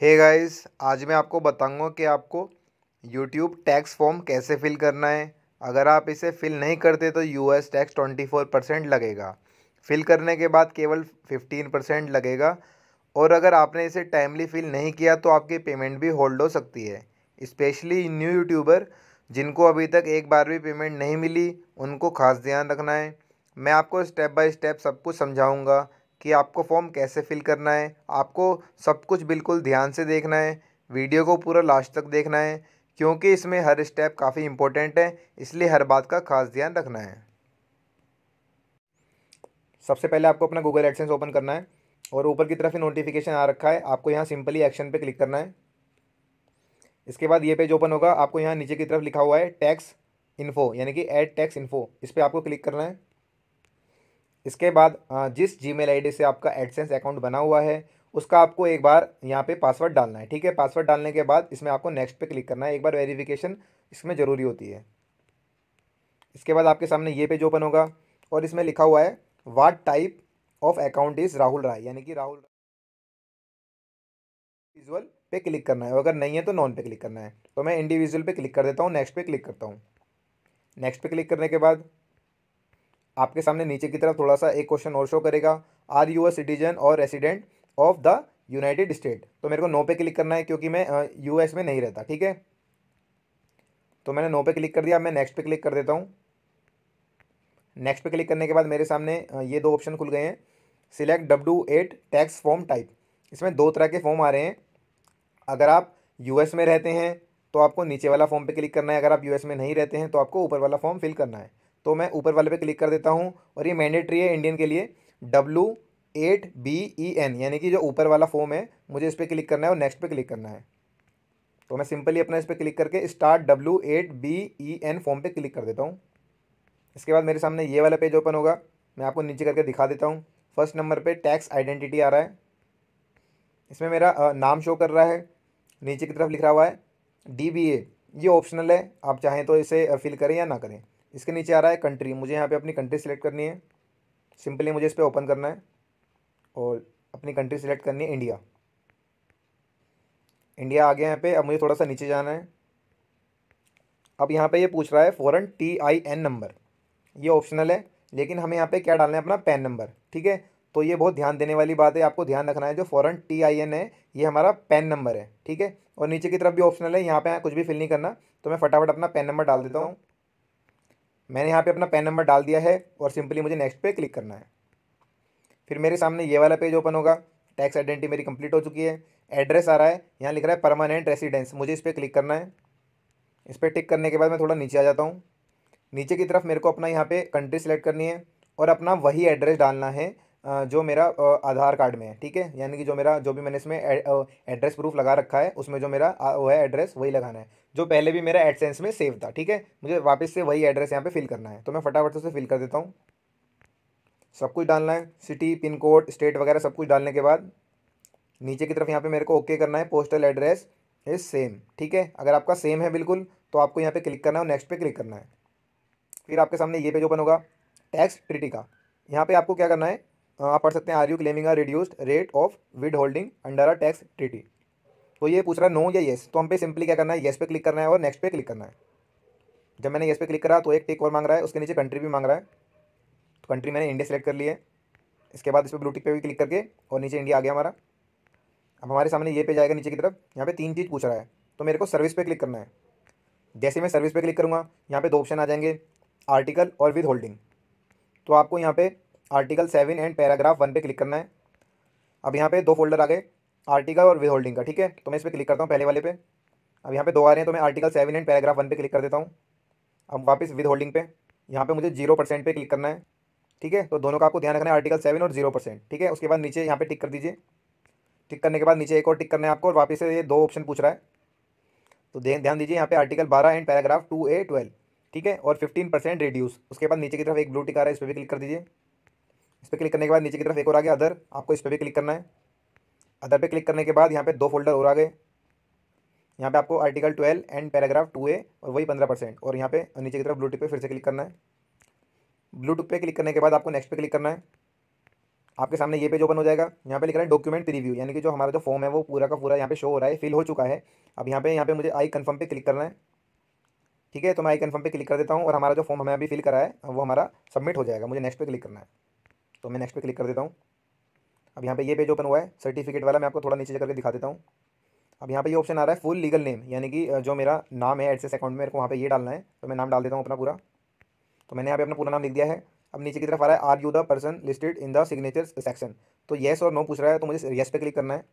हे hey guys आज मैं आपको बताऊंगा कि आपको यूट्यूब टैक्स फॉर्म कैसे फिल करना है अगर आप इसे फिल नहीं करते तो US tax twenty four percent लगेगा फिल करने के बाद केवल फिफ्टीन परसेंट लगेगा और अगर आपने इसे टाइमली फिल नहीं किया तो आपकी पेमेंट भी होल्ड हो सकती है इस्पेशली न्यू यूट्यूबर जिनको अभी तक एक बार भी पेमेंट नहीं मिली उनको खास ध्यान रखना है मैं आपको स्टेप बाय स्टेप सब कुछ समझाऊँगा कि आपको फॉर्म कैसे फिल करना है आपको सब कुछ बिल्कुल ध्यान से देखना है वीडियो को पूरा लास्ट तक देखना है क्योंकि इसमें हर स्टेप काफ़ी इम्पोर्टेंट है इसलिए हर बात का खास ध्यान रखना है सबसे पहले आपको अपना गूगल एडसेंस ओपन करना है और ऊपर की तरफ ही नोटिफिकेशन आ रखा है आपको यहाँ सिंपली एक्शन पे क्लिक करना है इसके बाद ये पेज ओपन होगा आपको यहाँ नीचे की तरफ लिखा हुआ है टैक्स इन्फो यानी कि एड टैक्स इन्फो इस पर आपको क्लिक करना है इसके बाद जिस जी मेल से आपका एडसेंस अकाउंट बना हुआ है उसका आपको एक बार यहाँ पे पासवर्ड डालना है ठीक है पासवर्ड डालने के बाद इसमें आपको नेक्स्ट पे क्लिक करना है एक बार वेरिफिकेशन इसमें ज़रूरी होती है इसके बाद आपके सामने ये पेज ओपन होगा और इसमें लिखा हुआ है what type of account is Rahul Rai यानी कि राहुल इंडिविजुअल पे क्लिक करना है अगर नहीं है तो नॉन पे क्लिक करना है तो मैं इंडिविजुअल पे क्लिक कर देता हूँ नेक्स्ट पे क्लिक करता हूँ नेक्स्ट पे क्लिक करने के बाद आपके सामने नीचे की तरफ थोड़ा सा एक क्वेश्चन और शो करेगा are you a citizen or resident of the united state तो मेरे को नो पे क्लिक करना है क्योंकि मैं यूएस में नहीं रहता ठीक है तो मैंने नो पे क्लिक कर दिया अब मैं नेक्स्ट पे क्लिक कर देता हूँ नेक्स्ट पे क्लिक करने के बाद मेरे सामने ये दो ऑप्शन खुल गए हैं select W eight tax form type इसमें दो तरह के फॉर्म आ रहे हैं अगर आप यूएस में रहते हैं तो आपको नीचे वाला फॉर्म पे क्लिक करना है अगर आप यूएस में नहीं रहते हैं तो आपको ऊपर वाला फॉर्म फिल करना है तो मैं ऊपर वाले पे क्लिक कर देता हूँ और ये मैंडेटरी है इंडियन के लिए W eight B E N यानी कि जो ऊपर वाला फॉर्म है मुझे इस पर क्लिक करना है और नेक्स्ट पे क्लिक करना है तो मैं सिंपली अपना इस पर क्लिक करके start W eight B E N form पर क्लिक कर देता हूँ इसके बाद मेरे सामने ये वाला पेज ओपन होगा मैं आपको नीचे करके दिखा देता हूँ फर्स्ट नंबर पर टैक्स आइडेंटिटी आ रहा है इसमें मेरा नाम शो कर रहा है नीचे की तरफ लिख रहा हुआ है डी बी ए ये ऑप्शनल है आप चाहें तो इसे फिल करें या ना करें इसके नीचे आ रहा है कंट्री मुझे यहाँ पे अपनी कंट्री सेलेक्ट करनी है सिंपली मुझे इस पर ओपन करना है और अपनी कंट्री सेलेक्ट करनी है इंडिया इंडिया आ गया यहाँ पे अब मुझे थोड़ा सा नीचे जाना है अब यहाँ पे ये यह पूछ रहा है foreign T I N number ये ऑप्शनल है लेकिन हमें यहाँ पे क्या डालना है अपना पैन नंबर ठीक है तो ये बहुत ध्यान देने वाली बात है आपको ध्यान रखना है जो फ़ौरन टी आई एन है ये हमारा पैन नंबर है ठीक है और नीचे की तरफ भी ऑप्शनल है यहाँ पर कुछ भी फिल नहीं करना तो मैं फटाफट अपना पैन नंबर डाल देता हूँ मैंने यहाँ पे अपना पैन नंबर डाल दिया है और सिंपली मुझे नेक्स्ट पे क्लिक करना है फिर मेरे सामने ये वाला पेज ओपन होगा टैक्स आइडेंटिटी मेरी कंप्लीट हो चुकी है एड्रेस आ रहा है यहाँ लिख रहा है परमानेंट रेसिडेंस मुझे इस पर क्लिक करना है इस पर टिक करने के बाद मैं थोड़ा नीचे आ जाता हूँ नीचे की तरफ मेरे को अपना यहाँ पे कंट्री सेलेक्ट करनी है और अपना वही एड्रेस डालना है जो मेरा आधार कार्ड में है ठीक है यानी कि जो मेरा जो भी मैंने इसमें एड्रेस प्रूफ लगा रखा है उसमें जो मेरा वो है एड्रेस वही लगाना है जो पहले भी मेरा एडसेंस में सेव था ठीक है मुझे वापस से वही एड्रेस यहाँ पे फिल करना है तो मैं फटाफट से उसे फिल कर देता हूँ सब कुछ डालना है सिटी पिन कोड स्टेट वगैरह सब कुछ डालने के बाद नीचे की तरफ यहाँ पर मेरे को ओके करना है पोस्टल एड्रेस इज सेम ठीक है अगर आपका सेम है बिल्कुल तो आपको यहाँ पर क्लिक करना है और नेक्स्ट पे क्लिक करना है फिर आपके सामने ये पेज ओपन होगा टैक्स ट्रिटी का यहाँ पर आपको क्या करना है आप पढ़ सकते हैं are you claiming a reduced rate of withholding under a tax treaty तो ये पूछ रहा है नो या येस तो हम पे सिंपली क्या करना है येस पे क्लिक करना है और नेक्स्ट पे क्लिक करना है जब मैंने येस पे क्लिक करा तो एक टिक और मांग रहा है उसके नीचे कंट्री भी मांग रहा है तो कंट्री मैंने इंडिया सेलेक्ट कर ली है इसके बाद इस पर ब्लू टिक पे भी क्लिक करके और नीचे इंडिया आ गया हमारा अब हमारे सामने ये पे जाएगा नीचे की तरफ यहाँ पे तीन चीज़ पूछ रहा है तो मेरे को सर्विस पे क्लिक करना है जैसे मैं सर्विस पे क्लिक करूँगा यहाँ पे दो ऑप्शन आ जाएंगे आर्टिकल और विद होल्डिंग तो आपको यहाँ पे article seven and paragraph one पे क्लिक करना है अब यहाँ पे दो फोल्डर आ गए आर्टिकल और विद होल्डिंग का ठीक है तो मैं इस पर क्लिक करता हूँ पहले वाले पे अब यहाँ पे दो आ रहे हैं तो मैं article seven and paragraph one पे क्लिक कर देता हूँ अब वापस विद होल्डिंग पे यहाँ पे मुझे जीरो परसेंट पे क्लिक करना है ठीक है तो दोनों का आपको ध्यान रखना है आर्टिकल सेवन और जीरो परसेंट ठीक है उसके बाद नीचे यहाँ पे टिक कर दीजिए टिक करने के बाद नीचे एक और टिक करना है आपको और वापस से ये दो ऑप्शन पूछ रहा है तो ध्यान दीजिए यहाँ पे आर्टिकल बारह and paragraph two A twelve ठीक है और फिफ्टीन परसेंट रिड्यूस उसके बाद नीचे की तरफ एक ब्लू टिक आ रहा है इस पर भी क्लिक कर दीजिए इस पर क्लिक करने के बाद नीचे की तरफ एक और आ गया अदर आपको इस पर भी क्लिक करना है अदर पे क्लिक करने के बाद यहाँ पे दो फोल्डर और आ गए यहाँ पे आपको article twelve and paragraph two A और वही पंद्रह परसेंट और यहाँ पे नीचे की तरफ ब्लूटूथ पे फिर से क्लिक करना है ब्लूटूथ पे क्लिक करने के बाद आपको नेक्स्ट पे क्लिक करना है आपके सामने ये पेज ओपन हो जाएगा यहाँ पे लिख रहा है डॉक्यूमेंट रिव्यू यानी कि जो हमारा जो फॉर्म है वो पूरा का पूरा यहाँ पे शो हो रहा है फिल हो चुका है अब यहाँ पे यहाँ पे मुझे आई कन्फर्म पे क्लिक करना है ठीक है तो मैं आई कन्फर्म पे क्लिक कर देता हूँ और हमारा जो फॉर्म हमें अभी फिल करा है वो हमारा सबमिट हो जाएगा मुझे नेक्स्ट पे क्लिक करना है तो मैं नेक्स्ट पे क्लिक कर देता हूँ अब यहाँ पे ये पेज ओपन हुआ है सर्टिफिकेट वाला मैं आपको थोड़ा नीचे करके दिखा देता हूँ अब यहाँ पे ये ऑप्शन आ रहा है फुल लीगल नेम यानी कि जो मेरा नाम है एडसेस अकाउंट में मेरे को वहाँ पे ये डालना है तो मैं नाम डाल देता हूँ अपना पूरा तो मैंने यहाँ पे अपना पूरा नाम लिख दिया है अब नीचे की तरफ आ रहा है are you the person listed in the signature section तो येस और नो पूछ रहा है तो मुझे येस पे क्लिक करना है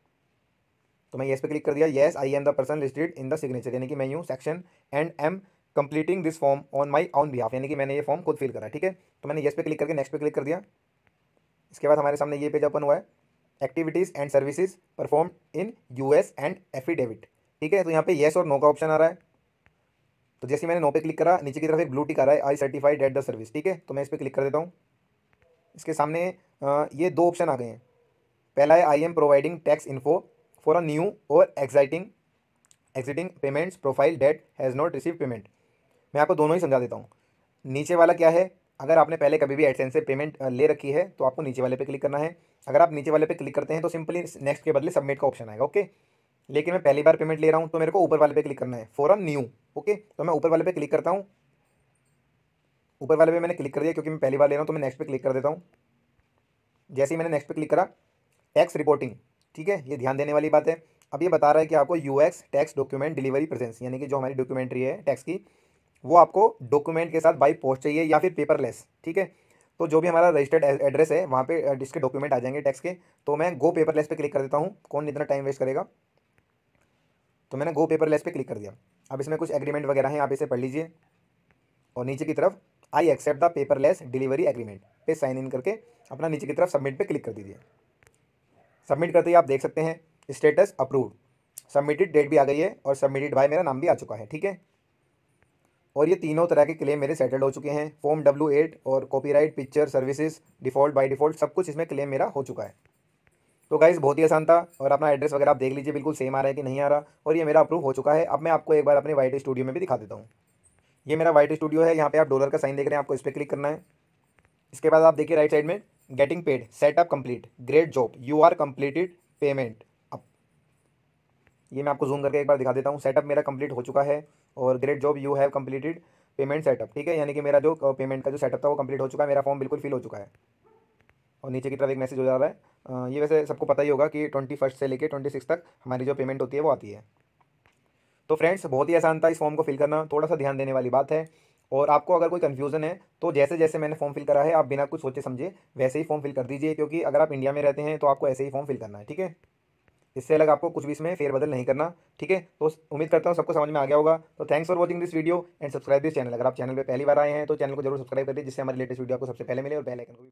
तो मैं येस पे क्लिक कर दिया yes I am the person listed in the signature यानी कि मैं यूँ section and am completing this form on my own behalf यानी कि मैंने ये फॉर्म खुद फिल करा ठीक है तो मैंने येस पे क्लिक करके नेक्स्ट पे क्लिक कर दिया इसके बाद हमारे सामने ये पेज ओपन हुआ है activities and services perform in US and affidavit ठीक है तो यहाँ पे येस और नो का ऑप्शन आ रहा है तो जैसे मैंने नो पे क्लिक करा नीचे की तरफ एक ब्लू टिक आ रहा है I certified at the service ठीक है तो मैं इस पर क्लिक कर देता हूँ इसके सामने ये दो ऑप्शन आ गए हैं पहला है I am providing tax info for a new or exciting existing payments profile that has not receive payment मैं आपको दोनों ही समझा देता हूँ नीचे वाला क्या है अगर आपने पहले कभी भी एडसेंस से पेमेंट ले रखी है तो आपको नीचे वाले पे क्लिक करना है अगर आप नीचे वाले पे क्लिक करते हैं तो सिंपली नेक्स्ट के बदले सबमिट का ऑप्शन आएगा ओके लेकिन मैं पहली बार पेमेंट ले रहा हूँ तो मेरे को ऊपर वाले पे क्लिक करना है फॉरन न्यू ओके तो मैं ऊपर वाले पे क्लिक करता हूँ ऊपर वाले पर मैंने क्लिक कर दिया क्योंकि मैं पहली बार ले रहा हूँ तो मैं नेक्स्ट पर क्लिक कर देता हूँ जैसे ही मैंने नेक्स्ट पर क्लिक करा टैक्स रिपोर्टिंग ठीक है ये ध्यान देने वाली बात है अब ये बता रहा है कि आपको you tax document delivery presence यानी कि जो हमारी डॉक्यूमेंट्री है टैक्स की वो आपको डॉक्यूमेंट के साथ बाई पोस्ट चाहिए या फिर पेपरलेस ठीक है तो जो भी हमारा रजिस्टर्ड एड्रेस है वहाँ पे इसके डॉक्यूमेंट आ जाएंगे टैक्स के तो मैं गो पेपरलेस पे क्लिक कर देता हूँ कौन इतना टाइम वेस्ट करेगा तो मैंने गो पेपरलेस पे क्लिक कर दिया अब इसमें कुछ एग्रीमेंट वगैरह हैं आप इसे पढ़ लीजिए और नीचे की तरफ I accept the paperless delivery agreement पे साइन इन करके अपना नीचे की तरफ सबमिट पर क्लिक कर दीजिए सबमिट करते ही आप देख सकते हैं स्टेटस अप्रूव सबमिटेड डेट भी आ गई है और सबमिटेड बाय मेरा नाम भी आ चुका है ठीक है और ये तीनों तरह के क्लेम मेरे सेटल्ड हो चुके हैं फॉर्म डब्ल्यू एट और copyright picture services default by default सब कुछ इसमें क्लेम मेरा हो चुका है तो गाइज़ बहुत ही आसान था और अपना एड्रेस वगैरह आप देख लीजिए बिल्कुल सेम आ रहा है कि नहीं आ रहा और ये मेरा अप्रूव हो चुका है अब मैं आपको एक बार अपने वाइट स्टूडियो में भी दिखा देता हूँ ये मेरा वाइट स्टूडियो है यहाँ पर आप डॉलर का साइन देख रहे हैं आपको इस पर क्लिक करना है इसके बाद आप देखिए राइट साइड में getting paid setup complete great job you are completed payment अब ये मैं आपको जूम करके एक बार दिखा देता हूँ सेटअप मेरा कंप्लीट हो चुका है और great job you have completed payment setup ठीक है यानी कि मेरा जो पेमेंट का जो सेटअप था वो कम्प्लीट हो चुका है मेरा फॉर्म बिल्कुल फिल हो चुका है और नीचे की तरफ एक मैसेज हो जा रहा है ये वैसे सबको पता ही होगा कि ट्वेंटी फर्स्ट से लेकर ट्वेंटी सिक्स तक हमारी जो पेमेंट होती है वो आती है तो फ्रेंड्स बहुत ही आसान था इस फॉर्म को फिल करना थोड़ा सा ध्यान देने वाली बात है और आपको अगर कोई कन्फ्यूजन है तो जैसे जैसे मैंने फॉर्म फिल करा है आप बिना कुछ सोचे समझे वैसे ही फॉर्म फिल कर दीजिए क्योंकि अगर आप इंडिया में रहते हैं तो आपको ऐसे ही फॉर्म फिल करना है ठीक है इससे अलग आपको कुछ भी इसमें फेरबदल नहीं करना ठीक है तो उम्मीद करता हूँ सबको समझ में आ गया होगा तो thanks for watching this video and subscribe this channel अगर आप चैनल पर पहली बार आए हैं तो चैनल को जरूर सब्सक्राइब करिए जिससे हमारे लेटेस्ट वीडियो आपको सबसे पहले मिले और पहले